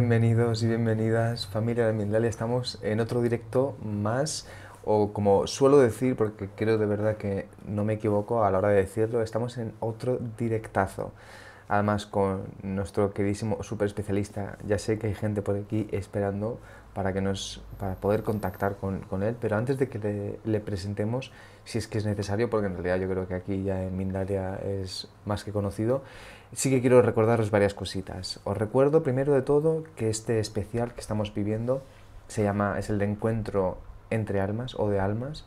Bienvenidos y bienvenidas familia de Mindalia, estamos en otro directo más, o como suelo decir, porque creo de verdad que no me equivoco a la hora de decirlo, estamos en otro directazo. Además con nuestro queridísimo super especialista, ya sé que hay gente por aquí esperando para, que nos, para poder contactar con, con él, pero antes de que le, le, presentemos, si es que es necesario, porque en realidad yo creo que aquí ya en Mindalia es más que conocido, sí que quiero recordaros varias cositas. Os recuerdo primero de todo que este especial que estamos viviendo se llama, es el de encuentro entre almas o de almas.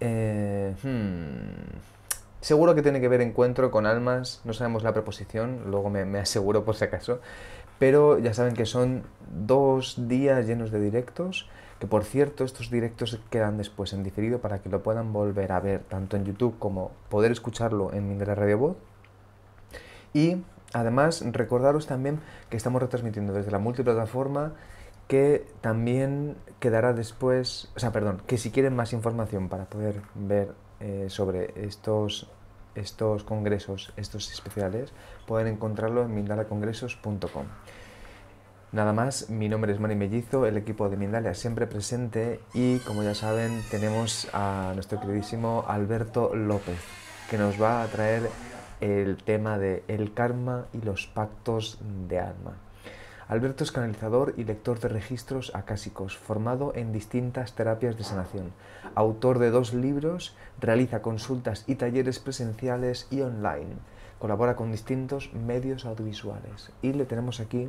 Eh, hmm, seguro que tiene que ver encuentro con almas, no sabemos la preposición, luego me, aseguro por si acaso, pero ya saben que son dos días llenos de directos que por cierto estos directos quedan después en diferido para que lo puedan volver a ver tanto en YouTube como poder escucharlo en Inglaterra Radio Voz. Y además recordaros también que estamos retransmitiendo desde la multiplataforma que también quedará después, o sea, perdón, que si quieren más información para poder ver eh, sobre estos, estos congresos, estos especiales, pueden encontrarlo en mindalacongresos.com. Nada más, mi nombre es Mari Mellizo, el equipo de Mindalia siempre presente y como ya saben tenemos a nuestro queridísimo Alberto López que nos va a traer el tema de el karma y los pactos de alma. Alberto es canalizador y lector de registros acásicos, formado en distintas terapias de sanación. Autor de dos libros, realiza consultas y talleres presenciales y online. Colabora con distintos medios audiovisuales. Y le tenemos aquí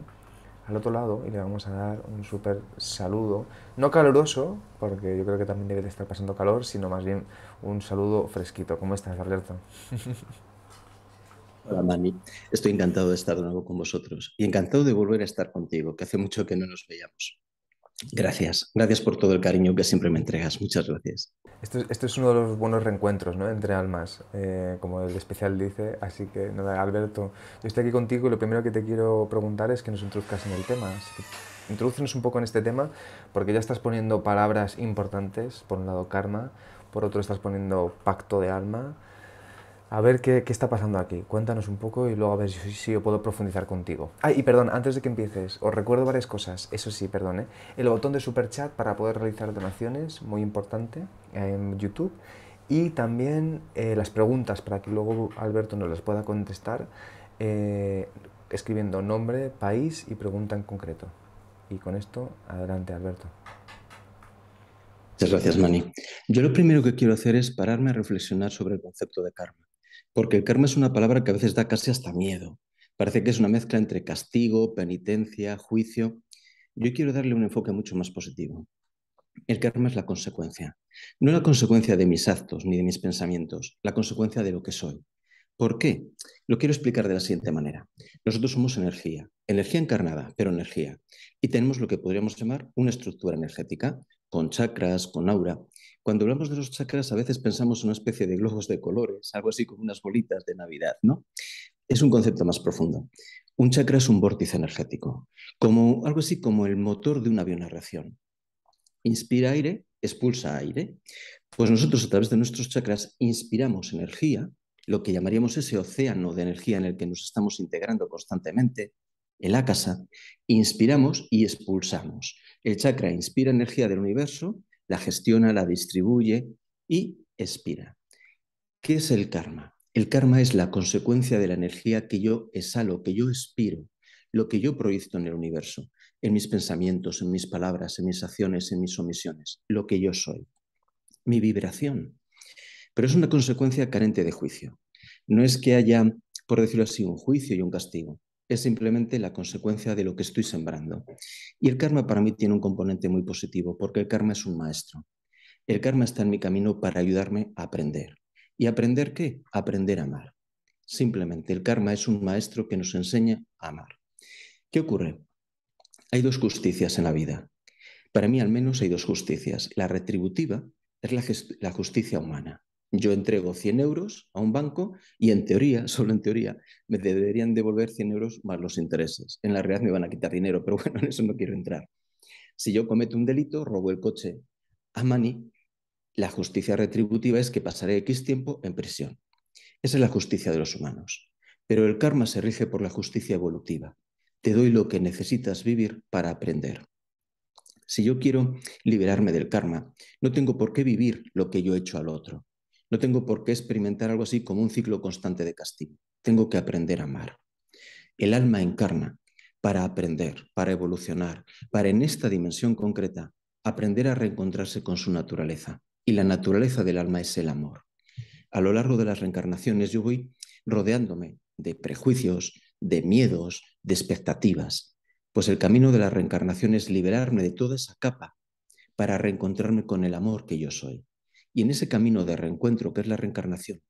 al otro lado y le vamos a dar un súper saludo. No caluroso, porque yo creo que también debe de estar pasando calor, sino más bien un saludo fresquito. ¿Cómo estás, Alberto? Hola, Mani. Estoy encantado de estar de nuevo con vosotros y encantado de volver a estar contigo, que hace mucho que no nos veíamos. Gracias, gracias por todo el cariño que siempre me entregas. Muchas gracias. Esto, es uno de los buenos reencuentros ¿no? entre almas, eh, como el especial dice. Así que nada, Alberto, yo estoy aquí contigo y lo primero que te quiero preguntar es que nos introduzcas en el tema. Así un poco en este tema, porque ya estás poniendo palabras importantes. Por un lado, karma, por otro, estás poniendo pacto de alma a ver qué, está pasando aquí. Cuéntanos un poco y luego a ver si, yo puedo profundizar contigo. Ah, y perdón, antes de que empieces, os recuerdo varias cosas. Eso sí, perdón, ¿eh? El botón de super chat para poder realizar donaciones, muy importante, en YouTube. Y también eh, las preguntas para que luego Alberto nos las pueda contestar eh, escribiendo nombre, país y pregunta en concreto. Y con esto, adelante, Alberto. Muchas gracias, Mani. Yo lo primero que quiero hacer es pararme a reflexionar sobre el concepto de karma porque el karma es una palabra que a veces da casi hasta miedo. Parece que es una mezcla entre castigo, penitencia, juicio. Yo quiero darle un enfoque mucho más positivo. El karma es la consecuencia. No la consecuencia de mis actos ni de mis pensamientos, la consecuencia de lo que soy. ¿Por qué? Lo quiero explicar de la siguiente manera. Nosotros somos energía, energía encarnada, pero energía. Y tenemos lo que podríamos llamar una estructura energética, con chakras, con aura. Cuando hablamos de los chakras, a veces pensamos en una especie de globos de colores, algo así como unas bolitas de Navidad, ¿no? Es un concepto más profundo. Un chakra es un vórtice energético, como, algo así como el motor de una reacción. Inspira aire, expulsa aire. Pues nosotros a través de nuestros chakras inspiramos energía, lo que llamaríamos ese océano de energía en el que nos estamos integrando constantemente, el akasa, inspiramos y expulsamos. El chakra inspira energía del universo, la gestiona, la distribuye y expira. ¿Qué es el karma? El karma es la consecuencia de la energía que yo exhalo, que yo expiro, lo que yo proyecto en el universo, en mis pensamientos, en mis palabras, en mis acciones, en mis omisiones, lo que yo soy, mi vibración. Pero es una consecuencia carente de juicio. No es que haya, por decirlo así, un juicio y un castigo es simplemente la consecuencia de lo que estoy sembrando. Y el karma para mí tiene un componente muy positivo, porque el karma es un maestro. El karma está en mi camino para ayudarme a aprender. ¿Y aprender qué? Aprender a amar. Simplemente el karma es un maestro que nos enseña a amar. ¿Qué ocurre? Hay dos justicias en la vida. Para mí al menos hay dos justicias. La retributiva es la, justicia humana. Yo entrego 100 euros a un banco y en teoría, solo en teoría, me deberían devolver 100 euros más los intereses. En la realidad me van a quitar dinero, pero bueno, en eso no quiero entrar. Si yo cometo un delito, robo el coche a Mani, la justicia retributiva es que pasaré X tiempo en prisión. Esa es la justicia de los humanos. Pero el karma se rige por la justicia evolutiva. Te doy lo que necesitas vivir para aprender. Si yo quiero liberarme del karma, no tengo por qué vivir lo que yo he hecho al otro. No tengo por qué experimentar algo así como un ciclo constante de castigo. Tengo que aprender a amar. El alma encarna para aprender, para evolucionar, para en esta dimensión concreta aprender a reencontrarse con su naturaleza. Y la naturaleza del alma es el amor. A lo largo de las reencarnaciones yo voy rodeándome de prejuicios, de miedos, de expectativas. Pues el camino de la reencarnación es liberarme de toda esa capa para reencontrarme con el amor que yo soy. Y en ese camino de reencuentro, que es la reencarnación,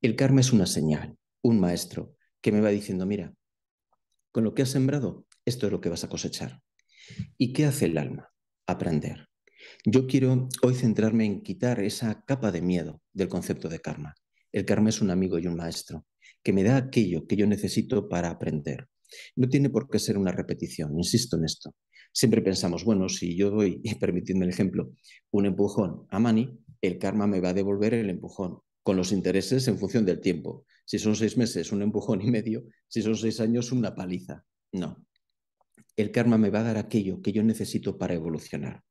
el karma es una señal, un maestro que me va diciendo, mira, con lo que has sembrado, esto es lo que vas a cosechar. ¿Y qué hace el alma? Aprender. Yo quiero hoy centrarme en quitar esa capa de miedo del concepto de karma. El karma es un amigo y un maestro que me da aquello que yo necesito para aprender. No tiene por qué ser una repetición, insisto en esto. Siempre pensamos, bueno, si yo doy, permitiendo el ejemplo, un empujón a Mani, el karma me va a devolver el empujón, con los intereses en función del tiempo. Si son seis meses, un empujón y medio, si son seis años, una paliza. No. El karma me va a dar aquello que yo necesito para evolucionar.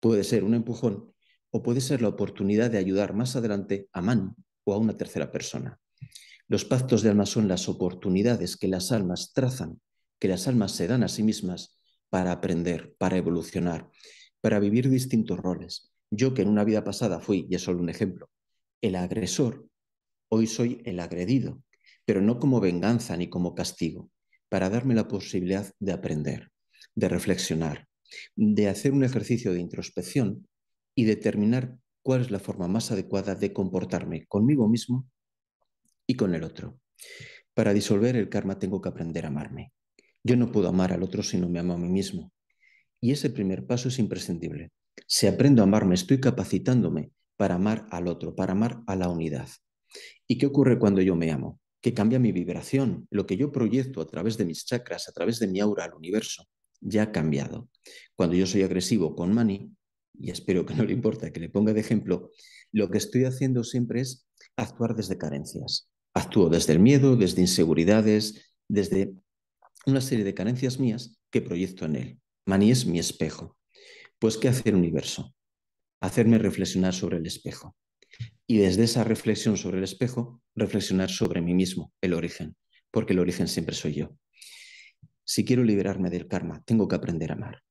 Puede ser un empujón o puede ser la oportunidad de ayudar más adelante a man o a una tercera persona. Los pactos de alma son las oportunidades que las almas trazan, que las almas se dan a sí mismas para aprender, para evolucionar, para vivir distintos roles, yo que en una vida pasada fui, y es solo un ejemplo, el agresor, hoy soy el agredido, pero no como venganza ni como castigo, para darme la posibilidad de aprender, de reflexionar, de hacer un ejercicio de introspección y determinar cuál es la forma más adecuada de comportarme conmigo mismo y con el otro. Para disolver el karma tengo que aprender a amarme. Yo no puedo amar al otro si no me amo a mí mismo. Y ese primer paso es imprescindible. Si aprendo a amarme, estoy capacitándome para amar al otro, para amar a la unidad. ¿Y qué ocurre cuando yo me amo? Que cambia mi vibración, lo que yo proyecto a través de mis chakras, a través de mi aura al universo, ya ha cambiado. Cuando yo soy agresivo con Mani, y espero que no le importa que le ponga de ejemplo, lo que estoy haciendo siempre es actuar desde carencias. Actúo desde el miedo, desde inseguridades, desde una serie de carencias mías que proyecto en él. Mani es mi espejo. Pues, ¿qué hace el universo? Hacerme reflexionar sobre el espejo. Y desde esa reflexión sobre el espejo, reflexionar sobre mí mismo, el origen, porque el origen siempre soy yo. Si quiero liberarme del karma, tengo que aprender a amar.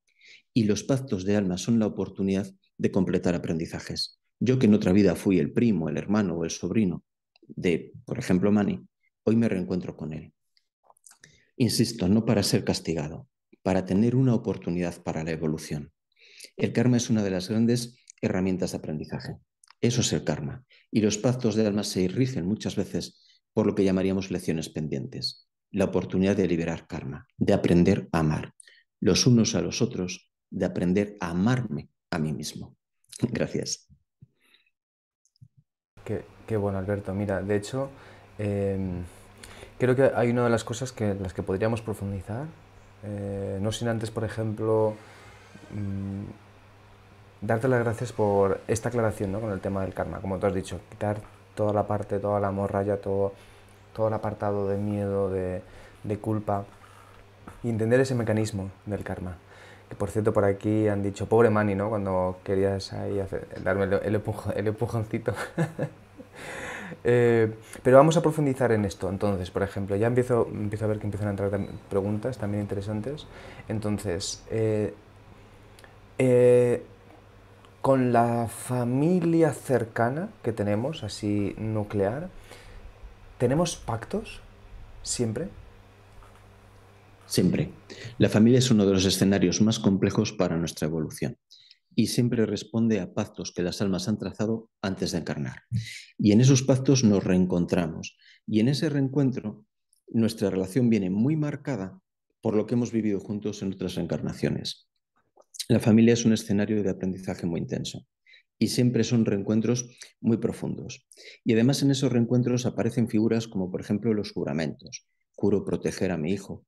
Y los pactos de alma son la oportunidad de completar aprendizajes. Yo que en otra vida fui el primo, el hermano o el sobrino de, por ejemplo, Mani, hoy me reencuentro con él. Insisto, no para ser castigado, para tener una oportunidad para la evolución. El karma es una de las grandes herramientas de aprendizaje. Eso es el karma. Y los pactos de alma se irricen muchas veces por lo que llamaríamos lecciones pendientes. La oportunidad de liberar karma, de aprender a amar los unos a los otros, de aprender a amarme a mí mismo. Gracias. Qué, bueno, Alberto. Mira, de hecho, em, creo que hay una de las cosas que, las que podríamos profundizar. Eh, no sin antes, por ejemplo, mm, darte las gracias por esta aclaración ¿no? con el tema del karma, como tú has dicho, quitar toda la parte, toda la morralla, todo, todo el apartado de miedo, de, culpa, y entender ese mecanismo del karma. Que por cierto, por aquí han dicho, pobre mani, ¿no? Cuando querías ahí darme el, empujoncito. Eh, pero vamos a profundizar en esto. Entonces, por ejemplo, ya empiezo, empiezo a ver que empiezan a entrar preguntas también interesantes. Entonces, eh, eh, con la familia cercana que tenemos, así nuclear, ¿tenemos pactos siempre? Siempre. La familia es uno de los escenarios más complejos para nuestra evolución y siempre responde a pactos que las almas han trazado antes de encarnar. Y en esos pactos nos reencontramos. Y en ese reencuentro nuestra relación viene muy marcada por lo que hemos vivido juntos en otras encarnaciones. La familia es un escenario de aprendizaje muy intenso y siempre son reencuentros muy profundos. Y además en esos reencuentros aparecen figuras como por ejemplo los juramentos. Juro proteger a mi hijo,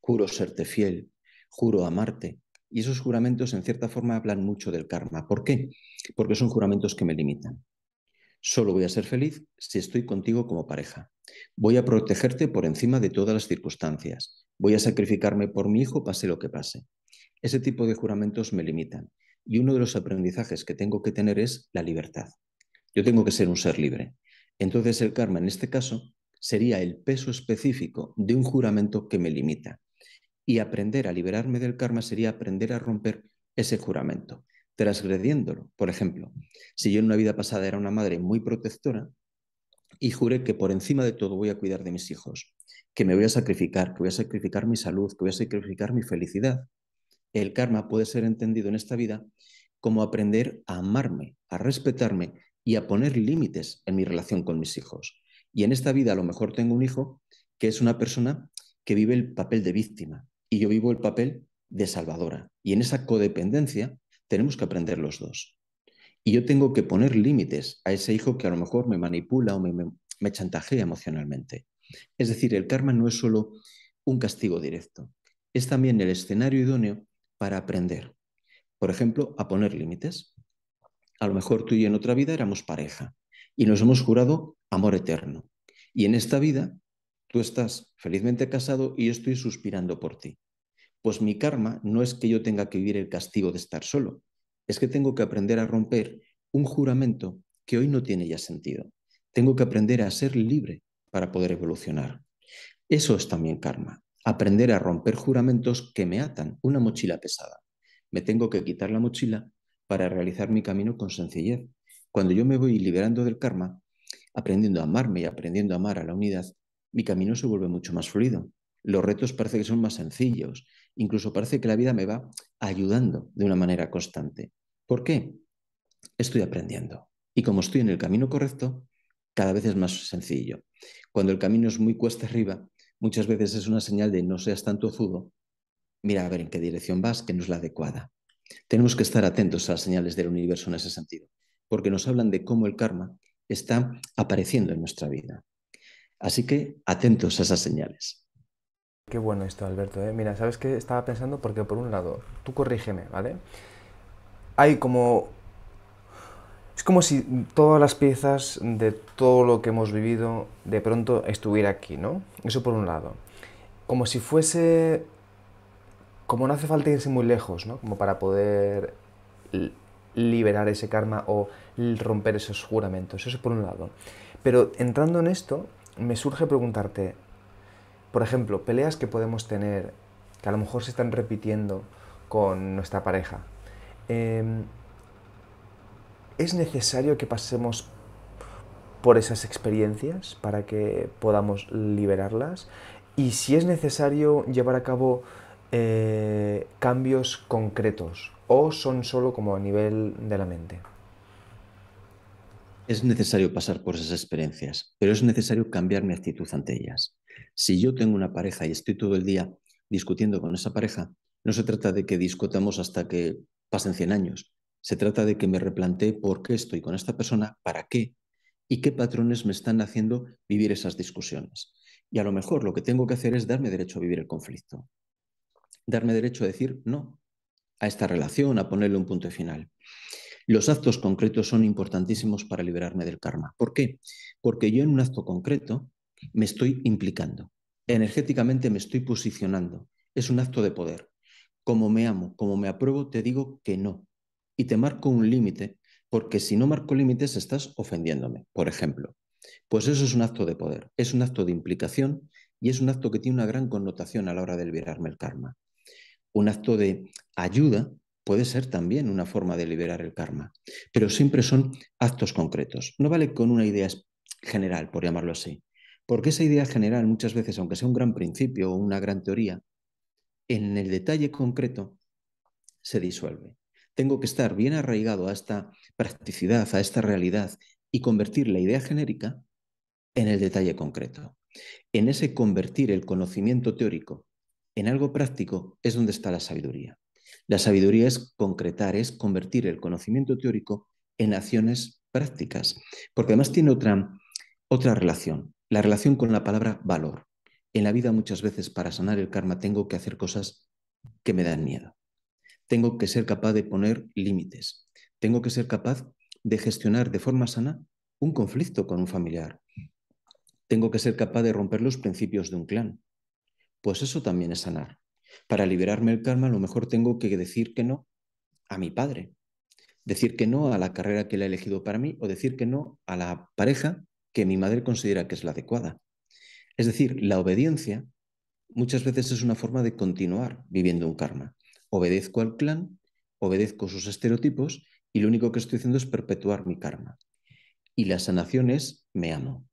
juro serte fiel, juro amarte. Y esos juramentos en cierta forma hablan mucho del karma. ¿Por qué? Porque son juramentos que me limitan. Solo voy a ser feliz si estoy contigo como pareja. Voy a protegerte por encima de todas las circunstancias. Voy a sacrificarme por mi hijo pase lo que pase. Ese tipo de juramentos me limitan. Y uno de los aprendizajes que tengo que tener es la libertad. Yo tengo que ser un ser libre. Entonces el karma, en este caso, sería el peso específico de un juramento que me limita. Y aprender a liberarme del karma sería aprender a romper ese juramento, transgrediéndolo. Por ejemplo, si yo en una vida pasada era una madre muy protectora y juré que por encima de todo voy a cuidar de mis hijos, que me voy a sacrificar, que voy a sacrificar mi salud, que voy a sacrificar mi felicidad, el karma puede ser entendido en esta vida como aprender a amarme, a respetarme y a poner límites en mi relación con mis hijos. Y en esta vida a lo mejor tengo un hijo que es una persona que vive el papel de víctima y yo vivo el papel de salvadora. Y en esa codependencia tenemos que aprender los dos. Y yo tengo que poner límites a ese hijo que a lo mejor me manipula o me, chantajea emocionalmente. Es decir, el karma no es solo un castigo directo, es también el escenario idóneo para aprender. Por ejemplo, a poner límites. A lo mejor tú y en otra vida éramos pareja y nos hemos jurado amor eterno. Y en esta vida tú estás felizmente casado y yo estoy suspirando por ti. Pues mi karma no es que yo tenga que vivir el castigo de estar solo, es que tengo que aprender a romper un juramento que hoy no tiene ya sentido. Tengo que aprender a ser libre para poder evolucionar. Eso es también karma aprender a romper juramentos que me atan, una mochila pesada. Me tengo que quitar la mochila para realizar mi camino con sencillez. Cuando yo me voy liberando del karma, aprendiendo a amarme y aprendiendo a amar a la unidad, mi camino se vuelve mucho más fluido. Los retos parece que son más sencillos. Incluso parece que la vida me va ayudando de una manera constante. ¿Por qué? Estoy aprendiendo. Y como estoy en el camino correcto, cada vez es más sencillo. Cuando el camino es muy cuesta arriba, muchas veces es una señal de no seas tan tozudo, mira a ver en qué dirección vas, que no es la adecuada. Tenemos que estar atentos a las señales del universo en ese sentido, porque nos hablan de cómo el karma está apareciendo en nuestra vida. Así que atentos a esas señales. Qué bueno esto, Alberto. ¿eh? Mira, ¿sabes qué estaba pensando? Porque por un lado, tú corrígeme, ¿vale? Hay como es como si todas las piezas de todo lo que hemos vivido de pronto estuviera aquí, ¿no? Eso por un lado. Como si fuese... Como no hace falta irse muy lejos, ¿no? Como para poder liberar ese karma o romper esos juramentos. Eso por un lado. Pero entrando en esto, me surge preguntarte, por ejemplo, peleas que podemos tener, que a lo mejor se están repitiendo con nuestra pareja. Em, ¿Es necesario que pasemos por esas experiencias para que podamos liberarlas? Y si es necesario llevar a cabo eh, cambios concretos o son solo como a nivel de la mente. Es necesario pasar por esas experiencias, pero es necesario cambiar mi actitud ante ellas. Si yo tengo una pareja y estoy todo el día discutiendo con esa pareja, no se trata de que discutamos hasta que pasen 100 años, se trata de que me replantee por qué estoy con esta persona, para qué y qué patrones me están haciendo vivir esas discusiones. Y a lo mejor lo que tengo que hacer es darme derecho a vivir el conflicto, darme derecho a decir no a esta relación, a ponerle un punto final. Los actos concretos son importantísimos para liberarme del karma. ¿Por qué? Porque yo en un acto concreto me estoy implicando, energéticamente me estoy posicionando. Es un acto de poder. Como me amo, como me apruebo, te digo que no, y te marco un límite, porque si no marco límites estás ofendiéndome, por ejemplo. Pues eso es un acto de poder, es un acto de implicación y es un acto que tiene una gran connotación a la hora de liberarme el karma. Un acto de ayuda puede ser también una forma de liberar el karma, pero siempre son actos concretos. No vale con una idea general, por llamarlo así, porque esa idea general muchas veces, aunque sea un gran principio o una gran teoría, en el detalle concreto se disuelve tengo que estar bien arraigado a esta practicidad, a esta realidad y convertir la idea genérica en el detalle concreto. En ese convertir el conocimiento teórico en algo práctico es donde está la sabiduría. La sabiduría es concretar, es convertir el conocimiento teórico en acciones prácticas, porque además tiene otra, otra relación, la relación con la palabra valor. En la vida muchas veces para sanar el karma tengo que hacer cosas que me dan miedo tengo que ser capaz de poner límites, tengo que ser capaz de gestionar de forma sana un conflicto con un familiar, tengo que ser capaz de romper los principios de un clan. Pues eso también es sanar. Para liberarme el karma, a lo mejor tengo que decir que no a mi padre, decir que no a la carrera que le ha elegido para mí o decir que no a la pareja que mi madre considera que es la adecuada. Es decir, la obediencia muchas veces es una forma de continuar viviendo un karma obedezco al clan, obedezco sus estereotipos y lo único que estoy haciendo es perpetuar mi karma. Y la sanación es me amo.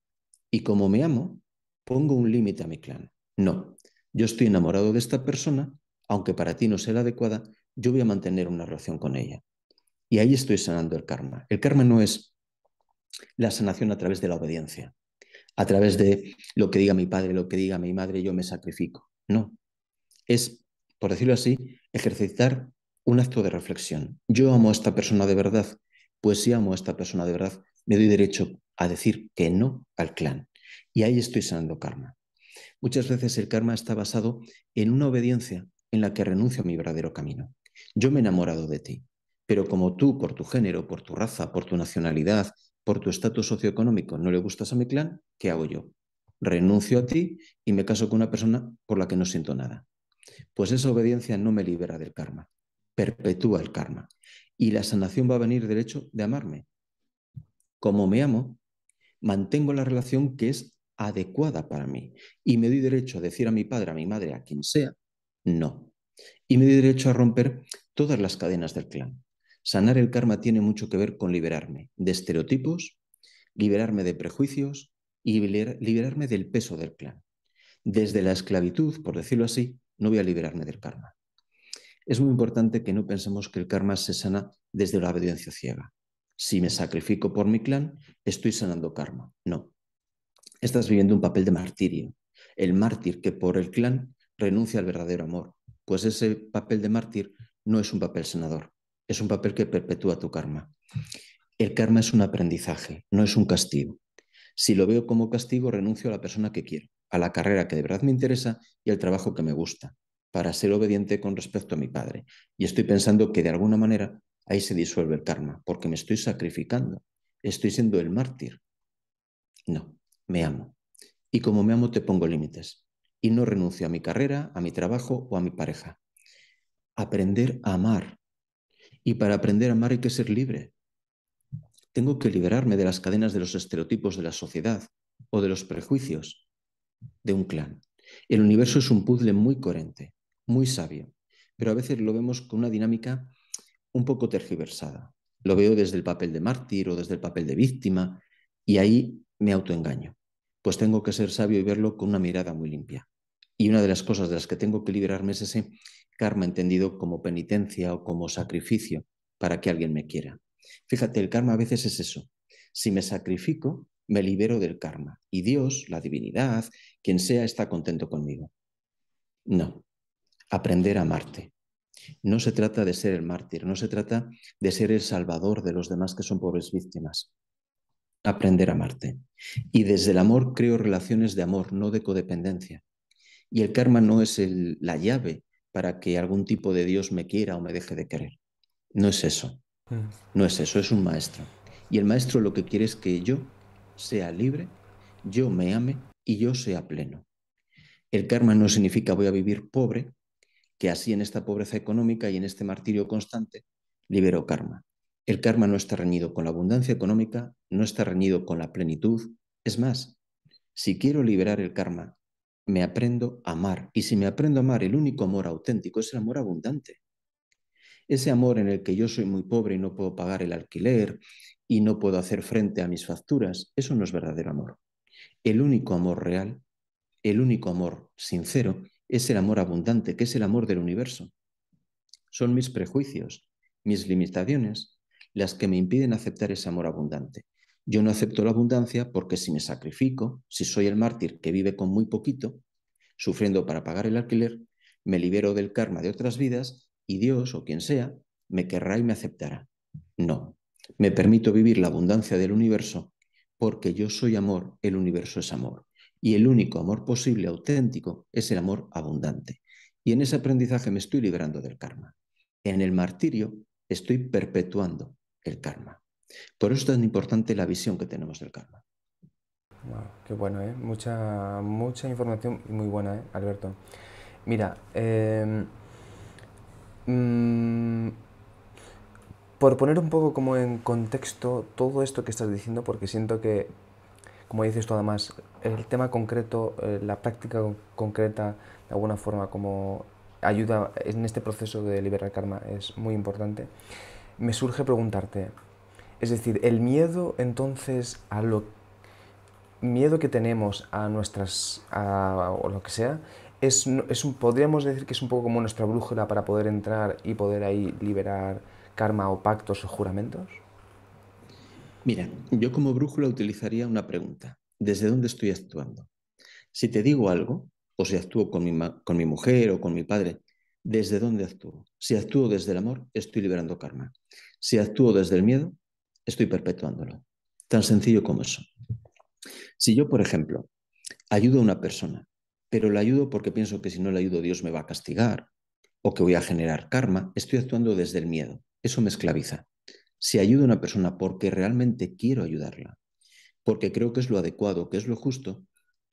Y como me amo, pongo un límite a mi clan. No, yo estoy enamorado de esta persona, aunque para ti no sea la adecuada, yo voy a mantener una relación con ella. Y ahí estoy sanando el karma. El karma no es la sanación a través de la obediencia, a través de lo que diga mi padre, lo que diga mi madre, yo me sacrifico. No, es por decirlo así, ejercitar un acto de reflexión. Yo amo a esta persona de verdad, pues si amo a esta persona de verdad, me doy derecho a decir que no al clan. Y ahí estoy sanando karma. Muchas veces el karma está basado en una obediencia en la que renuncio a mi verdadero camino. Yo me he enamorado de ti, pero como tú, por tu género, por tu raza, por tu nacionalidad, por tu estatus socioeconómico, no le gustas a mi clan, ¿qué hago yo? Renuncio a ti y me caso con una persona por la que no siento nada. Pues esa obediencia no me libera del karma, perpetúa el karma. Y la sanación va a venir del hecho de amarme. Como me amo, mantengo la relación que es adecuada para mí y me doy derecho a decir a mi padre, a mi madre, a quien sea, no. Y me doy derecho a romper todas las cadenas del clan. Sanar el karma tiene mucho que ver con liberarme de estereotipos, liberarme de prejuicios y liberarme del peso del clan. Desde la esclavitud, por decirlo así, no voy a liberarme del karma. Es muy importante que no pensemos que el karma se sana desde la obediencia ciega. Si me sacrifico por mi clan, estoy sanando karma. No. Estás viviendo un papel de martirio. El mártir que por el clan renuncia al verdadero amor. Pues ese papel de mártir no es un papel sanador. Es un papel que perpetúa tu karma. El karma es un aprendizaje, no es un castigo. Si lo veo como castigo, renuncio a la persona que quiero a la carrera que de verdad me interesa y al trabajo que me gusta, para ser obediente con respecto a mi padre. Y estoy pensando que de alguna manera ahí se disuelve el karma, porque me estoy sacrificando, estoy siendo el mártir. No, me amo. Y como me amo te pongo límites. Y no renuncio a mi carrera, a mi trabajo o a mi pareja. Aprender a amar. Y para aprender a amar hay que ser libre. Tengo que liberarme de las cadenas de los estereotipos de la sociedad o de los prejuicios de un clan. El universo es un puzzle muy coherente, muy sabio, pero a veces lo vemos con una dinámica un poco tergiversada. Lo veo desde el papel de mártir o desde el papel de víctima y ahí me autoengaño. Pues tengo que ser sabio y verlo con una mirada muy limpia. Y una de las cosas de las que tengo que liberarme es ese karma entendido como penitencia o como sacrificio para que alguien me quiera. Fíjate, el karma a veces es eso. Si me sacrifico, me libero del karma y Dios, la divinidad, quien sea, está contento conmigo. No, aprender a amarte. No se trata de ser el mártir, no se trata de ser el salvador de los demás que son pobres víctimas. Aprender a amarte. Y desde el amor creo relaciones de amor, no de codependencia. Y el karma no es la llave para que algún tipo de Dios me quiera o me deje de querer. No es eso. Mm. No es eso, es un maestro. Y el maestro lo que quiere es que yo sea libre, yo me ame y yo sea pleno. El karma no significa voy a vivir pobre, que así en esta pobreza económica y en este martirio constante libero karma. El karma no está reñido con la abundancia económica, no está reñido con la plenitud. Es más, si quiero liberar el karma, me aprendo a amar. Y si me aprendo a amar, el único amor auténtico es el amor abundante. Ese amor en el que yo soy muy pobre y no puedo pagar el alquiler y no puedo hacer frente a mis facturas, eso no es verdadero amor. El único amor real, el único amor sincero, es el amor abundante, que es el amor del universo. Son mis prejuicios, mis limitaciones, las que me impiden aceptar ese amor abundante. Yo no acepto la abundancia porque si me sacrifico, si soy el mártir que vive con muy poquito, sufriendo para pagar el alquiler, me libero del karma de otras vidas y Dios o quien sea me querrá y me aceptará. No, me permito vivir la abundancia del universo porque yo soy amor, el universo es amor. Y el único amor posible, auténtico, es el amor abundante. Y en ese aprendizaje me estoy liberando del karma. En el martirio estoy perpetuando el karma. Por eso es tan importante la visión que tenemos del karma. qué bueno, ¿eh? Mucha, mucha información y muy buena, ¿eh, Alberto? Mira, em, mm, por poner un poco como en contexto todo esto que estás diciendo, porque siento que, como dices tú además, el tema concreto, eh, la práctica concreta, de alguna forma como ayuda en este proceso de liberar karma es muy importante, me surge preguntarte, es decir, el miedo entonces a lo miedo que tenemos a nuestras o lo que sea es, un, podríamos decir que es un poco como nuestra brújula para poder entrar y poder ahí liberar karma o pactos o juramentos? Mira, yo como brújula utilizaría una pregunta. ¿Desde dónde estoy actuando? Si te digo algo, o si actúo con mi, con mi mujer o con mi padre, ¿desde dónde actúo? Si actúo desde el amor, estoy liberando karma. Si actúo desde el miedo, estoy perpetuándolo. Tan sencillo como eso. Si yo, por ejemplo, ayudo a una persona, pero la ayudo porque pienso que si no la ayudo Dios me va a castigar o que voy a generar karma, estoy actuando desde el miedo eso me esclaviza. Si ayudo a una persona porque realmente quiero ayudarla, porque creo que es lo adecuado, que es lo justo,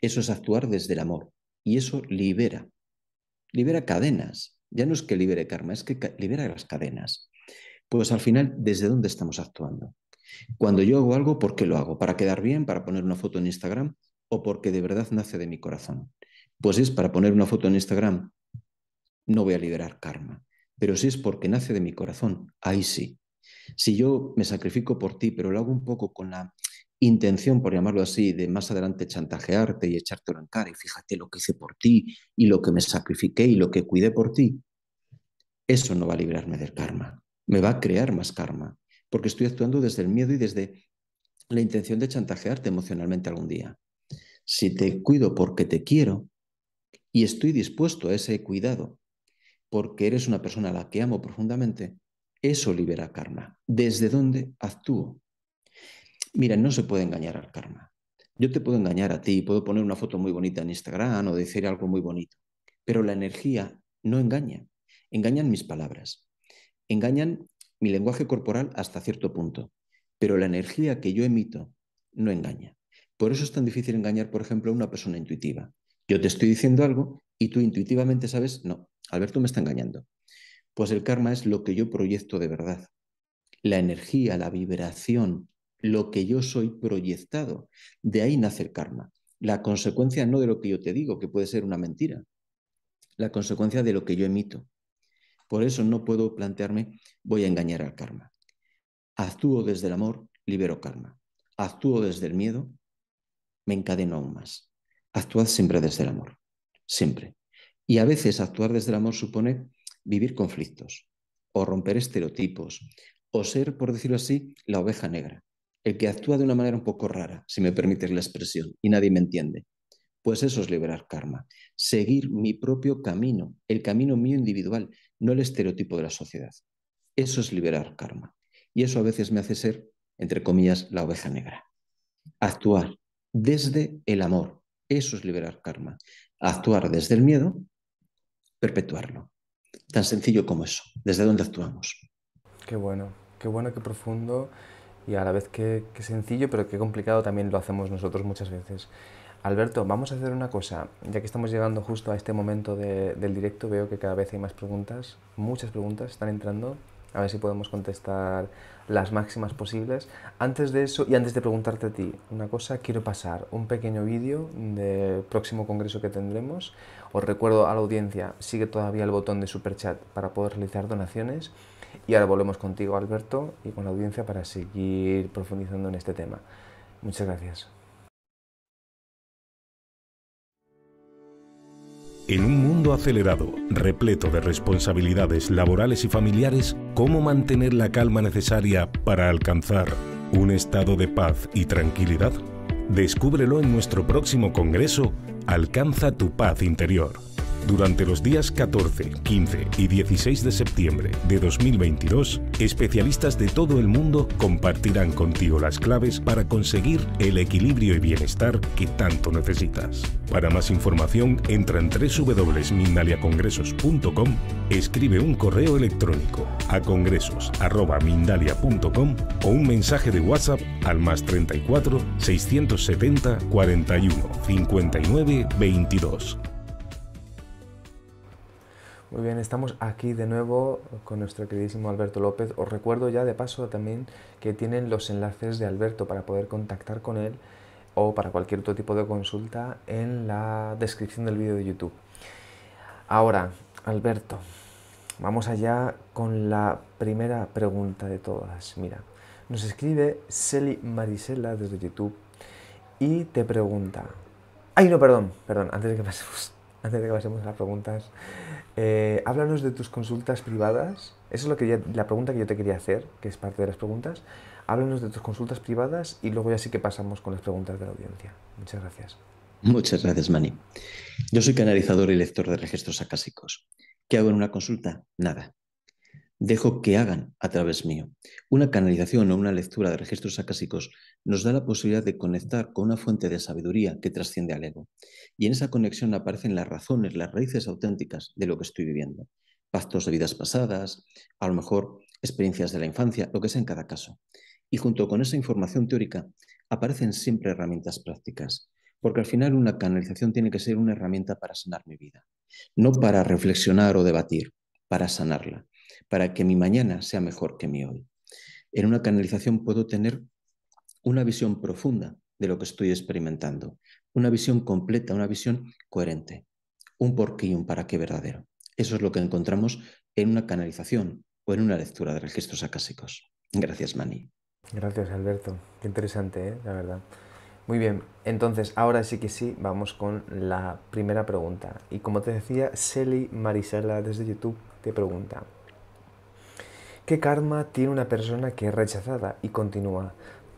eso es actuar desde el amor y eso libera, libera cadenas. Ya no es que libere karma, es que libera las cadenas. Pues al final, ¿desde dónde estamos actuando? Cuando yo hago algo, ¿por qué lo hago? ¿Para quedar bien? ¿Para poner una foto en Instagram? ¿O porque de verdad nace de mi corazón? Pues es para poner una foto en Instagram, no voy a liberar karma. Pero si es porque nace de mi corazón, ahí sí. Si yo me sacrifico por ti, pero lo hago un poco con la intención, por llamarlo así, de más adelante chantajearte y echártelo en cara y fíjate lo que hice por ti y lo que me sacrifiqué y lo que cuidé por ti, eso no va a librarme del karma, me va a crear más karma, porque estoy actuando desde el miedo y desde la intención de chantajearte emocionalmente algún día. Si te cuido porque te quiero y estoy dispuesto a ese cuidado, porque eres una persona a la que amo profundamente, eso libera karma. ¿Desde dónde actúo? Mira, no se puede engañar al karma. Yo te puedo engañar a ti, puedo poner una foto muy bonita en Instagram o decir algo muy bonito, pero la energía no engaña. Engañan mis palabras, engañan mi lenguaje corporal hasta cierto punto, pero la energía que yo emito no engaña. Por eso es tan difícil engañar, por ejemplo, a una persona intuitiva. Yo te estoy diciendo algo y tú intuitivamente sabes, no, Alberto me está engañando. Pues el karma es lo que yo proyecto de verdad. La energía, la vibración, lo que yo soy proyectado. De ahí nace el karma. La consecuencia no de lo que yo te digo, que puede ser una mentira. La consecuencia de lo que yo emito. Por eso no puedo plantearme, voy a engañar al karma. Actúo desde el amor, libero karma. Actúo desde el miedo, me encadeno aún más. Actuad siempre desde el amor siempre. Y a veces actuar desde el amor supone vivir conflictos o romper estereotipos o ser, por decirlo así, la oveja negra, el que actúa de una manera un poco rara, si me permites la expresión, y nadie me entiende. Pues eso es liberar karma, seguir mi propio camino, el camino mío individual, no el estereotipo de la sociedad. Eso es liberar karma. Y eso a veces me hace ser, entre comillas, la oveja negra. Actuar desde el amor. Eso es liberar karma actuar desde el miedo, perpetuarlo. Tan sencillo como eso, desde donde actuamos. Qué bueno, qué bueno, qué profundo y a la vez qué sencillo, pero qué complicado también lo hacemos nosotros muchas veces. Alberto, vamos a hacer una cosa. Ya que estamos llegando justo a este momento del directo, veo que cada vez hay más preguntas, muchas preguntas están entrando a ver si podemos contestar las máximas posibles. Antes de eso, y antes de preguntarte a ti una cosa, quiero pasar un pequeño vídeo del próximo congreso que tendremos. Os recuerdo a la audiencia, sigue todavía el botón de superchat para poder realizar donaciones. Y ahora volvemos contigo, Alberto, y con la audiencia para seguir profundizando en este tema. Muchas gracias. En un mundo acelerado, repleto de responsabilidades laborales y familiares, ¿cómo mantener la calma necesaria para alcanzar un estado de paz y tranquilidad? Descúbrelo en nuestro próximo Congreso Alcanza tu paz interior. Durante los días 14, 15 y 16 de septiembre de 2022, especialistas de todo el mundo compartirán contigo las claves para conseguir el equilibrio y bienestar que tanto necesitas. Para más información, entra en www.mindaliacongresos.com, escribe un correo electrónico a congresos.mindalia.com o un mensaje de WhatsApp al más 34 670 41 59 22. Muy bien, estamos aquí de nuevo con nuestro queridísimo Alberto López. Os recuerdo ya de paso también que tienen los enlaces de Alberto para poder contactar con él o para cualquier otro tipo de consulta en la descripción del vídeo de YouTube. Ahora, Alberto, vamos allá con la primera pregunta de todas. Mira, nos escribe Celi Marisela desde YouTube y te pregunta... ¡Ay, no, perdón! Perdón, antes de que pasemos antes de que pasemos a las preguntas, eh, háblanos de tus consultas privadas. Esa es lo que la pregunta que yo te quería hacer, que es parte de las preguntas. Háblanos de tus consultas privadas y luego ya sí que pasamos con las preguntas de la audiencia. Muchas gracias. Muchas gracias, Mani. Yo soy canalizador y lector de registros acásicos. ¿Qué hago en una consulta? Nada dejo que hagan a través mío. Una canalización o una lectura de registros acásicos nos da la posibilidad de conectar con una fuente de sabiduría que trasciende al ego. Y en esa conexión aparecen las razones, las raíces auténticas de lo que estoy viviendo. Pactos de vidas pasadas, a lo mejor experiencias de la infancia, lo que sea en cada caso. Y junto con esa información teórica aparecen siempre herramientas prácticas, porque al final una canalización tiene que ser una herramienta para sanar mi vida, no para reflexionar o debatir, para sanarla para que mi mañana sea mejor que mi hoy. En una canalización puedo tener una visión profunda de lo que estoy experimentando, una visión completa, una visión coherente, un porqué y un para qué verdadero. Eso es lo que encontramos en una canalización o en una lectura de registros acásicos. Gracias, Mani. Gracias, Alberto. Qué interesante, ¿eh? la verdad. Muy bien, entonces ahora sí que sí, vamos con la primera pregunta. Y como te decía, Selly Marisela desde YouTube te pregunta, ¿Qué karma tiene una persona que es rechazada? Y continúa,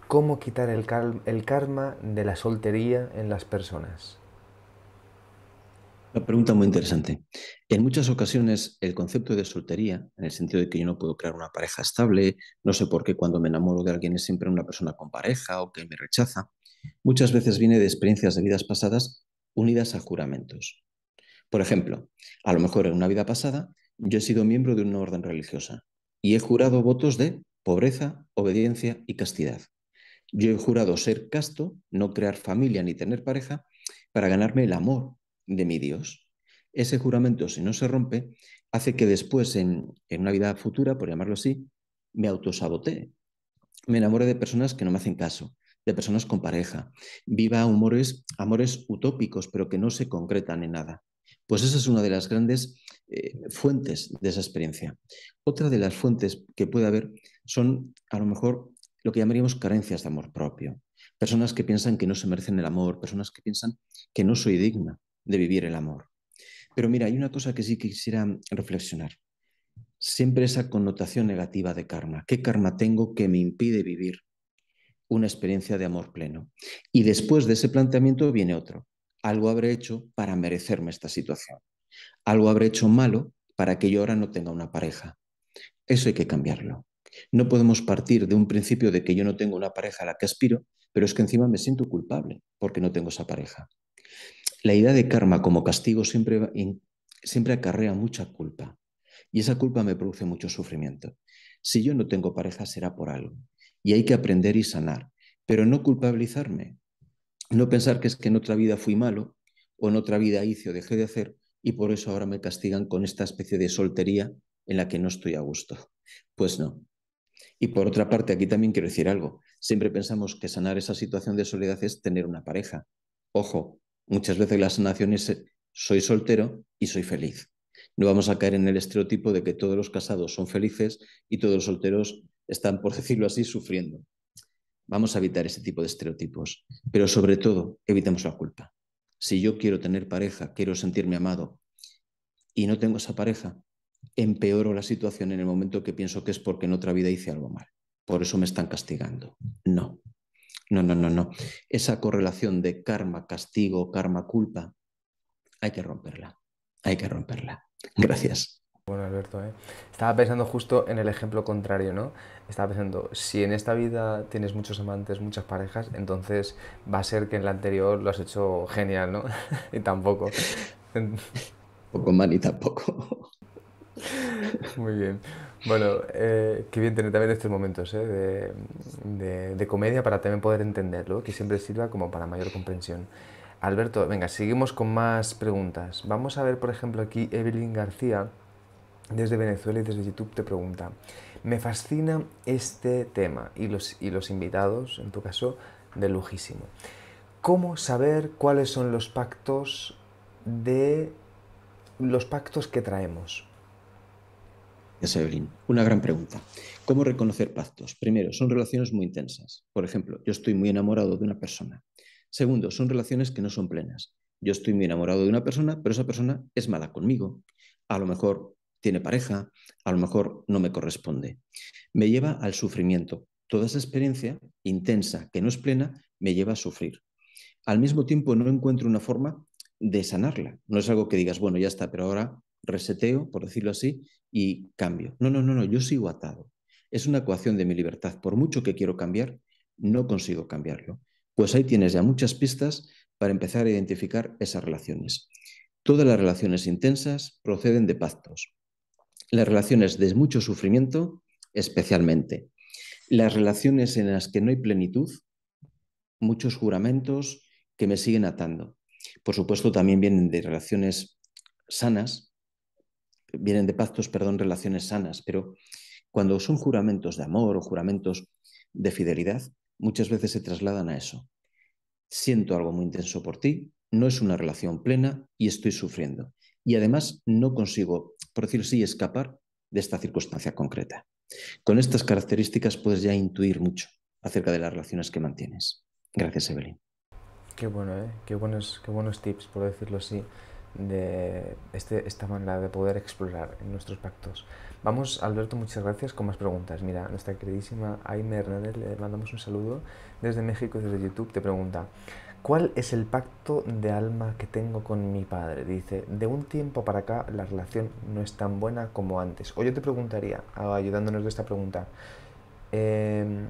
¿cómo quitar el, karma de la soltería en las personas? Una pregunta muy interesante. En muchas ocasiones el concepto de soltería, en el sentido de que yo no puedo crear una pareja estable, no sé por qué cuando me enamoro de alguien es siempre una persona con pareja o que me rechaza, muchas veces viene de experiencias de vidas pasadas unidas a juramentos. Por ejemplo, a lo mejor en una vida pasada yo he sido miembro de una orden religiosa y he jurado votos de pobreza, obediencia y castidad. Yo he jurado ser casto, no crear familia ni tener pareja, para ganarme el amor de mi Dios. Ese juramento, si no se rompe, hace que después, en, una vida futura, por llamarlo así, me autosabotee. Me enamore de personas que no me hacen caso, de personas con pareja. Viva amores utópicos, pero que no se concretan en nada. Pues esa es una de las grandes eh, fuentes de esa experiencia. Otra de las fuentes que puede haber son a lo mejor lo que llamaríamos carencias de amor propio. Personas que piensan que no se merecen el amor, personas que piensan que no soy digna de vivir el amor. Pero mira, hay una cosa que sí quisiera reflexionar. Siempre esa connotación negativa de karma. ¿Qué karma tengo que me impide vivir una experiencia de amor pleno? Y después de ese planteamiento viene otro algo habré hecho para merecerme esta situación. Algo habré hecho malo para que yo ahora no tenga una pareja. Eso hay que cambiarlo. No podemos partir de un principio de que yo no tengo una pareja a la que aspiro, pero es que encima me siento culpable porque no tengo esa pareja. La idea de karma como castigo siempre, siempre acarrea mucha culpa y esa culpa me produce mucho sufrimiento. Si yo no tengo pareja será por algo y hay que aprender y sanar, pero no culpabilizarme, no pensar que es que en otra vida fui malo o en otra vida hice o dejé de hacer y por eso ahora me castigan con esta especie de soltería en la que no estoy a gusto. Pues no. Y por otra parte, aquí también quiero decir algo. Siempre pensamos que sanar esa situación de soledad es tener una pareja. Ojo, muchas veces la sanación es soy soltero y soy feliz. No vamos a caer en el estereotipo de que todos los casados son felices y todos los solteros están, por decirlo así, sufriendo. Vamos a evitar ese tipo de estereotipos, pero sobre todo evitemos la culpa. Si yo quiero tener pareja, quiero sentirme amado y no tengo esa pareja, empeoro la situación en el momento que pienso que es porque en otra vida hice algo mal. Por eso me están castigando. No, no, no, no, no. Esa correlación de karma, castigo, karma, culpa, hay que romperla. Hay que romperla. Gracias. Bueno, Alberto, ¿eh? estaba pensando justo en el ejemplo contrario, ¿no? Estaba pensando, si en esta vida tienes muchos amantes, muchas parejas, entonces va a ser que en la anterior lo has hecho genial, ¿no? y tampoco. Poco mal y tampoco. Muy bien. Bueno, eh, qué bien tener también estos momentos ¿eh? de, de comedia para también poder entenderlo, que siempre sirva como para mayor comprensión. Alberto, venga, seguimos con más preguntas. Vamos a ver, por ejemplo, aquí Evelyn García desde Venezuela y desde YouTube te pregunta, me fascina este tema y los, y los invitados, en tu caso, de lujísimo. ¿Cómo saber cuáles son los pactos de los pactos que traemos? Evelyn, una gran pregunta. ¿Cómo reconocer pactos? Primero, son relaciones muy intensas. Por ejemplo, yo estoy muy enamorado de una persona. Segundo, son relaciones que no son plenas. Yo estoy muy enamorado de una persona, pero esa persona es mala conmigo. A lo mejor tiene pareja, a lo mejor no me corresponde. Me lleva al sufrimiento. Toda esa experiencia intensa que no es plena me lleva a sufrir. Al mismo tiempo no encuentro una forma de sanarla. No es algo que digas, bueno, ya está, pero ahora reseteo, por decirlo así, y cambio. No, no, no, no, yo sigo atado. Es una ecuación de mi libertad. Por mucho que quiero cambiar, no consigo cambiarlo. Pues ahí tienes ya muchas pistas para empezar a identificar esas relaciones. Todas las relaciones intensas proceden de pactos las relaciones de mucho sufrimiento especialmente. Las relaciones en las que no hay plenitud, muchos juramentos que me siguen atando. Por supuesto, también vienen de relaciones sanas, vienen de pactos, perdón, relaciones sanas, pero cuando son juramentos de amor o juramentos de fidelidad, muchas veces se trasladan a eso. Siento algo muy intenso por ti, no es una relación plena y estoy sufriendo. Y además no consigo por decirlo así, escapar de esta circunstancia concreta. Con estas características puedes ya intuir mucho acerca de las relaciones que mantienes. Gracias, Evelyn. Qué bueno, ¿eh? qué, buenos, qué buenos tips, por decirlo así, de este, esta manera de poder explorar nuestros pactos. Vamos, Alberto, muchas gracias con más preguntas. Mira, nuestra queridísima Aime Hernández, le mandamos un saludo desde México, desde YouTube, te pregunta, ¿Cuál es el pacto de alma que tengo con mi padre? Dice, de un tiempo para acá la relación no es tan buena como antes. O yo te preguntaría, ah, ayudándonos de esta pregunta, em,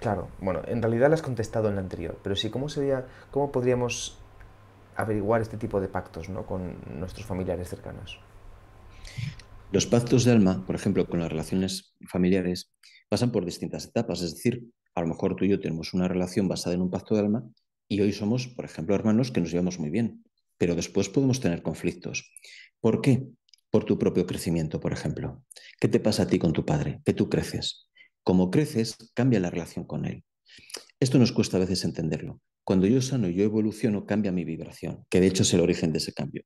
claro, bueno, en realidad la has contestado en la anterior, pero sí, ¿cómo sería, cómo podríamos averiguar este tipo de pactos con nuestros familiares cercanos? Los pactos de alma, por ejemplo, con las relaciones familiares, pasan por distintas etapas, es decir, a lo mejor tú y yo tenemos una relación basada en un pacto de alma y hoy somos, por ejemplo, hermanos que nos llevamos muy bien, pero después podemos tener conflictos. ¿Por qué? Por tu propio crecimiento, por ejemplo. ¿Qué te pasa a ti con tu padre? Que tú creces. Como creces, cambia la relación con él. Esto nos cuesta a veces entenderlo. Cuando yo sano, yo evoluciono, cambia mi vibración, que de hecho es el origen de ese cambio.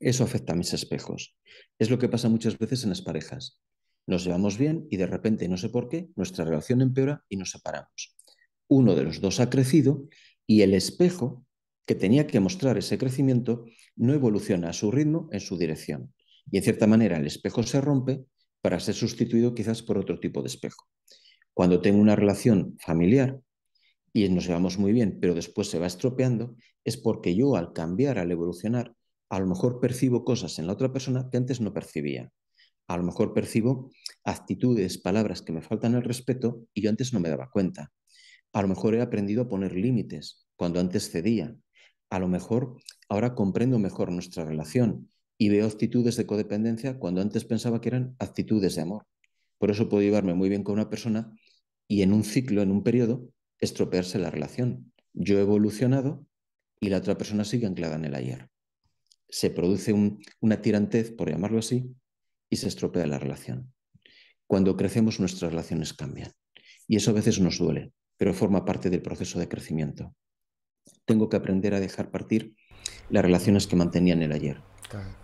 Eso afecta a mis espejos. Es lo que pasa muchas veces en las parejas. Nos llevamos bien y de repente, no sé por qué, nuestra relación empeora y nos separamos. Uno de los dos ha crecido y el espejo que tenía que mostrar ese crecimiento no evoluciona a su ritmo en su dirección. Y en cierta manera el espejo se rompe para ser sustituido quizás por otro tipo de espejo. Cuando tengo una relación familiar y nos llevamos muy bien, pero después se va estropeando, es porque yo al cambiar, al evolucionar, a lo mejor percibo cosas en la otra persona que antes no percibía. A lo mejor percibo actitudes, palabras que me faltan el respeto y yo antes no me daba cuenta. A lo mejor he aprendido a poner límites cuando antes cedía. A lo mejor ahora comprendo mejor nuestra relación y veo actitudes de codependencia cuando antes pensaba que eran actitudes de amor. Por eso puedo llevarme muy bien con una persona y en un ciclo, en un periodo, estropearse la relación. Yo he evolucionado y la otra persona sigue anclada en el ayer. Se produce una tirantez, por llamarlo así, y se estropea la relación. Cuando crecemos nuestras relaciones cambian. Y eso a veces nos duele, pero forma parte del proceso de crecimiento. Tengo que aprender a dejar partir las relaciones que mantenía en el ayer.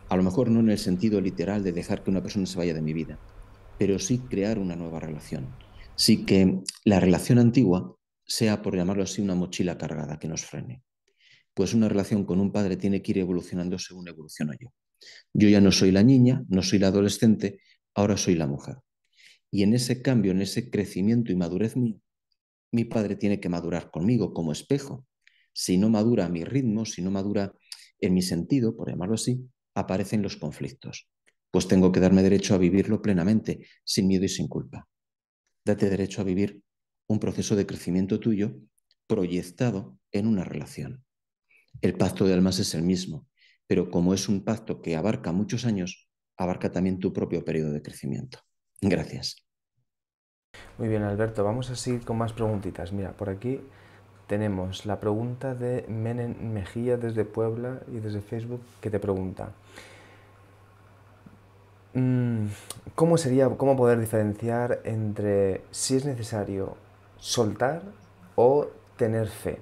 A lo mejor no en el sentido literal de dejar que una persona se vaya de mi vida, pero sí crear una nueva relación. Sí que la relación antigua sea, por llamarlo así, una mochila cargada que nos frene. Pues una relación con un padre tiene que ir evolucionando según evoluciono yo. Yo ya no soy la niña, no soy la adolescente, ahora soy la mujer. Y en ese cambio, en ese crecimiento y madurez mío, mi padre tiene que madurar conmigo como espejo. Si no madura a mi ritmo, si no madura en mi sentido, por llamarlo así, aparecen los conflictos. Pues tengo que darme derecho a vivirlo plenamente, sin miedo y sin culpa. Date derecho a vivir un proceso de crecimiento tuyo proyectado en una relación. El pacto de almas es el mismo, pero como es un pacto que abarca muchos años, abarca también tu propio periodo de crecimiento. Gracias. Muy bien, Alberto, vamos a seguir con más preguntitas. Mira, por aquí tenemos la pregunta de Menem Mejía desde Puebla y desde Facebook que te pregunta. Mm, ¿Cómo sería, cómo poder diferenciar entre si es necesario soltar o tener fe?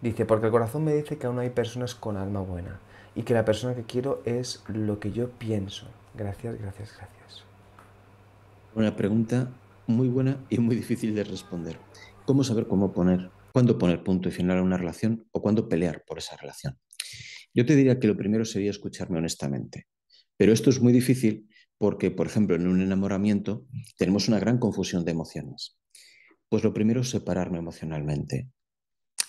Dice, porque el corazón me dice que aún hay personas con alma buena y que la persona que quiero es lo que yo pienso. Gracias, gracias, gracias. Una pregunta muy buena y muy difícil de responder. ¿Cómo saber cómo poner, cuándo poner punto y final a una relación o cuándo pelear por esa relación? Yo te diría que lo primero sería escucharme honestamente, pero esto es muy difícil porque, por ejemplo, en un enamoramiento tenemos una gran confusión de emociones. Pues lo primero es separarme emocionalmente.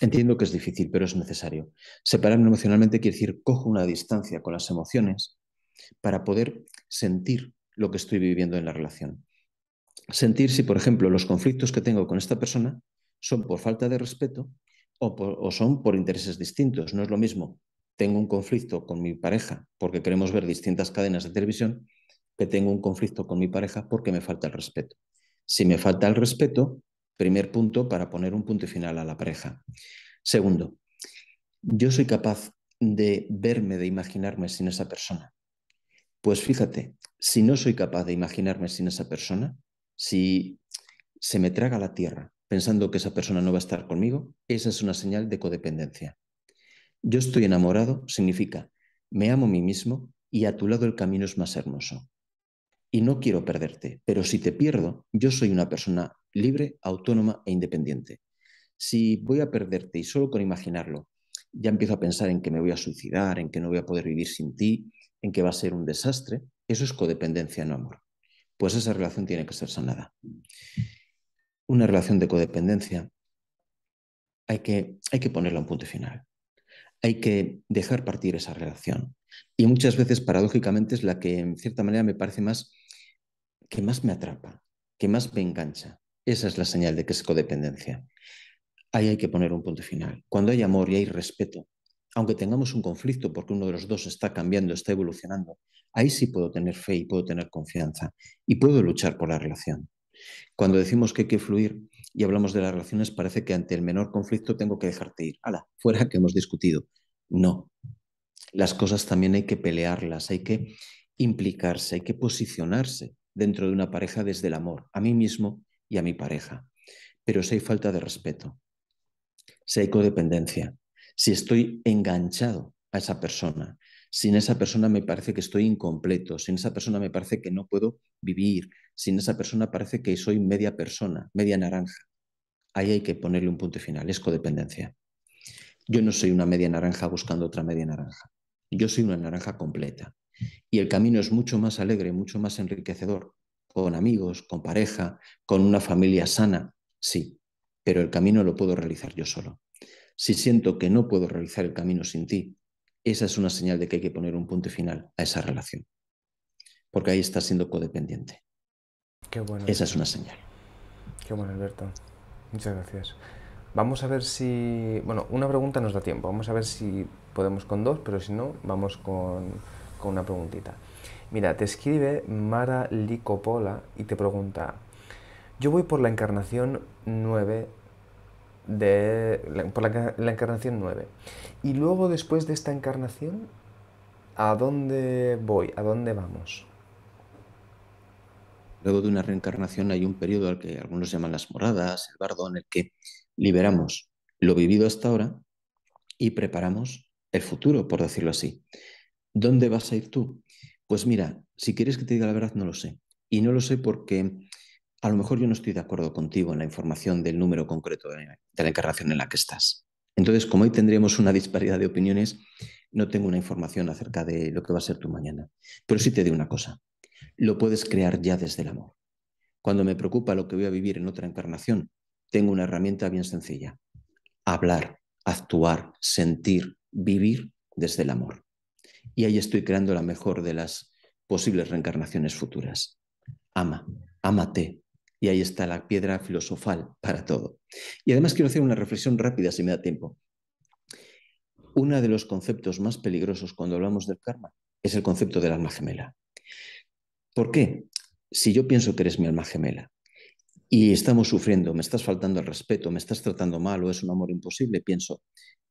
Entiendo que es difícil, pero es necesario. Separarme emocionalmente quiere decir cojo una distancia con las emociones para poder sentir lo que estoy viviendo en la relación sentir si, por ejemplo, los conflictos que tengo con esta persona son por falta de respeto o, son por intereses distintos. No es lo mismo, tengo un conflicto con mi pareja porque queremos ver distintas cadenas de televisión, que tengo un conflicto con mi pareja porque me falta el respeto. Si me falta el respeto, primer punto para poner un punto final a la pareja. Segundo, yo soy capaz de verme, de imaginarme sin esa persona. Pues fíjate, si no soy capaz de imaginarme sin esa persona, si se me traga la tierra pensando que esa persona no va a estar conmigo, esa es una señal de codependencia. Yo estoy enamorado significa me amo a mí mismo y a tu lado el camino es más hermoso. Y no quiero perderte, pero si te pierdo, yo soy una persona libre, autónoma e independiente. Si voy a perderte y solo con imaginarlo, ya empiezo a pensar en que me voy a suicidar, en que no voy a poder vivir sin ti, en que va a ser un desastre, eso es codependencia, no amor pues esa relación tiene que ser sanada. Una relación de codependencia hay que, hay que ponerla un punto final. Hay que dejar partir esa relación. Y muchas veces, paradójicamente, es la que en cierta manera me parece más que más me atrapa, que más me engancha. Esa es la señal de que es codependencia. Ahí hay que poner un punto final. Cuando hay amor y hay respeto, aunque tengamos un conflicto porque uno de los dos está cambiando, está evolucionando, ahí sí puedo tener fe y puedo tener confianza y puedo luchar por la relación. Cuando decimos que hay que fluir y hablamos de las relaciones, parece que ante el menor conflicto tengo que dejarte ir. ¡Hala! Fuera que hemos discutido. No. Las cosas también hay que pelearlas, hay que implicarse, hay que posicionarse dentro de una pareja desde el amor, a mí mismo y a mi pareja. Pero si hay falta de respeto, si hay codependencia, si estoy enganchado a esa persona, sin esa persona me parece que estoy incompleto, sin esa persona me parece que no puedo vivir, sin esa persona parece que soy media persona, media naranja. Ahí hay que ponerle un punto final, es codependencia. Yo no soy una media naranja buscando otra media naranja, yo soy una naranja completa. Y el camino es mucho más alegre, mucho más enriquecedor, con amigos, con pareja, con una familia sana, sí, pero el camino lo puedo realizar yo solo. Si siento que no puedo realizar el camino sin ti, esa es una señal de que hay que poner un punto final a esa relación. Porque ahí está siendo codependiente. Qué bueno. Esa es una señal. Qué bueno, Alberto. Muchas gracias. Vamos a ver si. Bueno, una pregunta nos da tiempo. Vamos a ver si podemos con dos, pero si no, vamos con, con una preguntita. Mira, te escribe Mara Licopola y te pregunta: Yo voy por la encarnación 9 de, por la, la, encarnación 9. Y luego después de esta encarnación, ¿a dónde voy? ¿A dónde vamos? Luego de una reencarnación hay un periodo al que algunos llaman las moradas, el bardo, en el que liberamos lo vivido hasta ahora y preparamos el futuro, por decirlo así. ¿Dónde vas a ir tú? Pues mira, si quieres que te diga la verdad, no lo sé. Y no lo sé porque a lo mejor yo no estoy de acuerdo contigo en la información del número concreto de, la encarnación en la que estás. Entonces, como hoy tendríamos una disparidad de opiniones, no tengo una información acerca de lo que va a ser tu mañana. Pero sí te digo una cosa, lo puedes crear ya desde el amor. Cuando me preocupa lo que voy a vivir en otra encarnación, tengo una herramienta bien sencilla. Hablar, actuar, sentir, vivir desde el amor. Y ahí estoy creando la mejor de las posibles reencarnaciones futuras. Ama, ámate, y ahí está la piedra filosofal para todo. Y además quiero hacer una reflexión rápida si me da tiempo. Uno de los conceptos más peligrosos cuando hablamos del karma es el concepto del alma gemela. ¿Por qué? Si yo pienso que eres mi alma gemela y estamos sufriendo, me estás faltando el respeto, me estás tratando mal o es un amor imposible, pienso,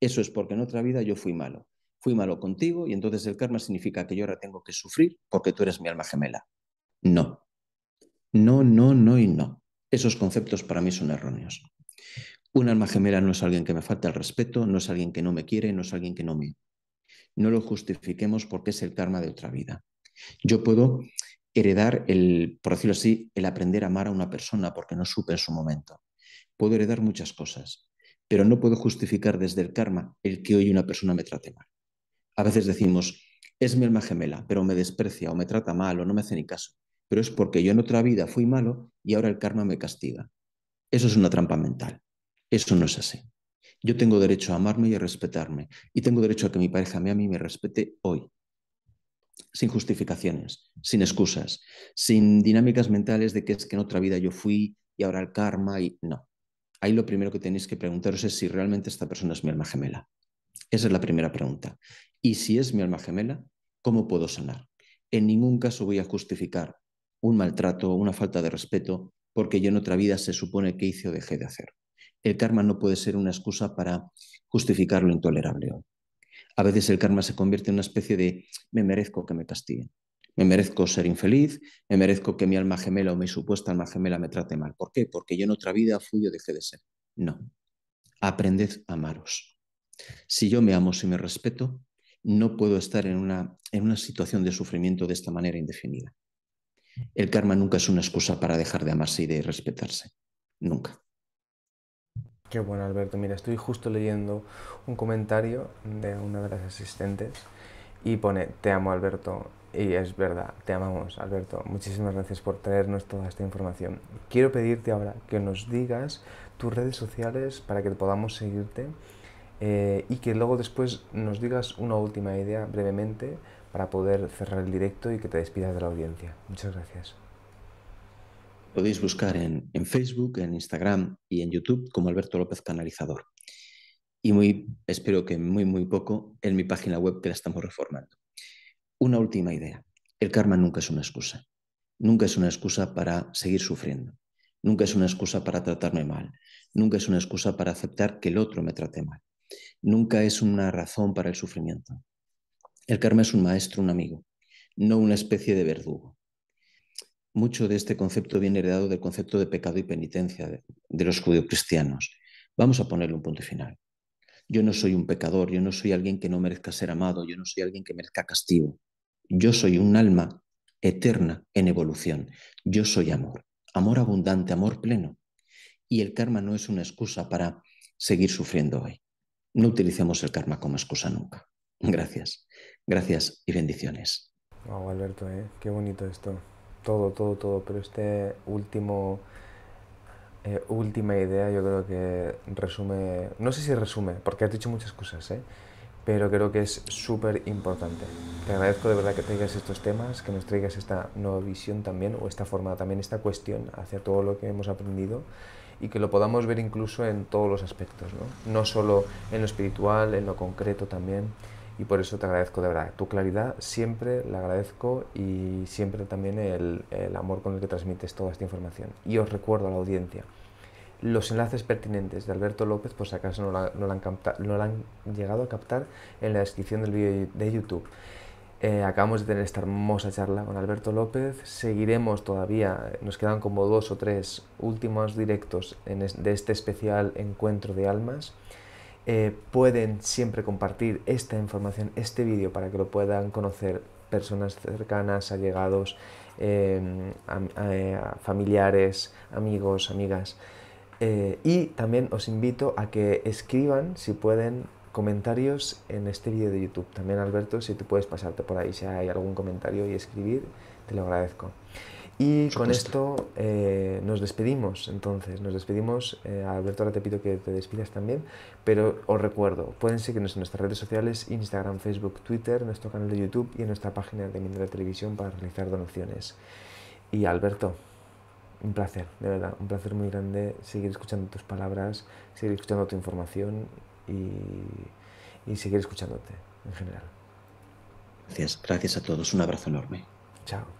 eso es porque en otra vida yo fui malo. Fui malo contigo y entonces el karma significa que yo ahora tengo que sufrir porque tú eres mi alma gemela. No, no, no, no y no. Esos conceptos para mí son erróneos. Un alma gemela no es alguien que me falta el respeto, no es alguien que no me quiere, no es alguien que no me... No lo justifiquemos porque es el karma de otra vida. Yo puedo heredar el, por decirlo así, el aprender a amar a una persona porque no supe en su momento. Puedo heredar muchas cosas, pero no puedo justificar desde el karma el que hoy una persona me trate mal. A veces decimos, es mi alma gemela, pero me desprecia o me trata mal o no me hace ni caso pero es porque yo en otra vida fui malo y ahora el karma me castiga. Eso es una trampa mental. Eso no es así. Yo tengo derecho a amarme y a respetarme. Y tengo derecho a que mi pareja me ame y me respete hoy. Sin justificaciones, sin excusas, sin dinámicas mentales de que es que en otra vida yo fui y ahora el karma y no. Ahí lo primero que tenéis que preguntaros es si realmente esta persona es mi alma gemela. Esa es la primera pregunta. Y si es mi alma gemela, ¿cómo puedo sanar? En ningún caso voy a justificar un maltrato, una falta de respeto, porque yo en otra vida se supone que hice o dejé de hacer. El karma no puede ser una excusa para justificar lo intolerable A veces el karma se convierte en una especie de me merezco que me castiguen, me merezco ser infeliz, me merezco que mi alma gemela o mi supuesta alma gemela me trate mal. ¿Por qué? Porque yo en otra vida fui o dejé de ser. No. Aprended a amaros. Si yo me amo, si me respeto, no puedo estar en una, en una situación de sufrimiento de esta manera indefinida. El karma nunca es una excusa para dejar de amarse y de respetarse. Nunca. Qué bueno, Alberto. Mira, estoy justo leyendo un comentario de una de las asistentes y pone, te amo, Alberto. Y es verdad, te amamos, Alberto. Muchísimas gracias por traernos toda esta información. Quiero pedirte ahora que nos digas tus redes sociales para que podamos seguirte eh, y que luego después nos digas una última idea brevemente para poder cerrar el directo y que te despidas de la audiencia. Muchas gracias. Podéis buscar en, Facebook, en Instagram y en YouTube como Alberto López Canalizador. Y muy, espero que muy, muy poco en mi página web que la estamos reformando. Una última idea. El karma nunca es una excusa. Nunca es una excusa para seguir sufriendo. Nunca es una excusa para tratarme mal. Nunca es una excusa para aceptar que el otro me trate mal. Nunca es una razón para el sufrimiento. El karma es un maestro, un amigo, no una especie de verdugo. Mucho de este concepto viene heredado del concepto de pecado y penitencia de, los judeocristianos. Vamos a ponerle un punto final. Yo no soy un pecador, yo no soy alguien que no merezca ser amado, yo no soy alguien que merezca castigo. Yo soy un alma eterna en evolución. Yo soy amor, amor abundante, amor pleno. Y el karma no es una excusa para seguir sufriendo hoy. No utilicemos el karma como excusa nunca. Gracias. Gracias y bendiciones. Wow, Alberto, ¿eh? qué bonito esto. Todo, todo, todo. Pero este último, eh, última idea yo creo que resume, no sé si resume, porque has dicho muchas cosas, ¿eh? pero creo que es súper importante. Te agradezco de verdad que traigas estos temas, que nos traigas esta nueva visión también, o esta forma también, esta cuestión hacia todo lo que hemos aprendido y que lo podamos ver incluso en todos los aspectos, no, no solo en lo espiritual, en lo concreto también y por eso te agradezco de verdad. Tu claridad siempre la agradezco y siempre también el, amor con el que transmites toda esta información. Y os recuerdo a la audiencia, los enlaces pertinentes de Alberto López, pues si acaso no lo han, llegado a captar, en la descripción del vídeo de YouTube. Eh, acabamos de tener esta hermosa charla con Alberto López. Seguiremos todavía, nos quedan como dos o tres últimos directos de este especial Encuentro de Almas eh, pueden siempre compartir esta información, este vídeo, para que lo puedan conocer personas cercanas, allegados, em, eh, familiares, amigos, amigas. Eh, y también os invito a que escriban, si pueden, comentarios en este vídeo de YouTube. También Alberto, si tú puedes pasarte por ahí, si hay algún comentario y escribir, te lo agradezco. Y con esto eh, nos despedimos, entonces, nos despedimos. Eh, Alberto, ahora te pido que te despidas también, pero os recuerdo, pueden seguirnos en nuestras redes sociales, Instagram, Facebook, Twitter, nuestro canal de YouTube y en nuestra página de Mindela Televisión para realizar donaciones. Y Alberto, un placer, de verdad, un placer muy grande seguir escuchando tus palabras, seguir escuchando tu información y, y seguir escuchándote en general. Gracias, gracias a todos, un abrazo enorme. Chao.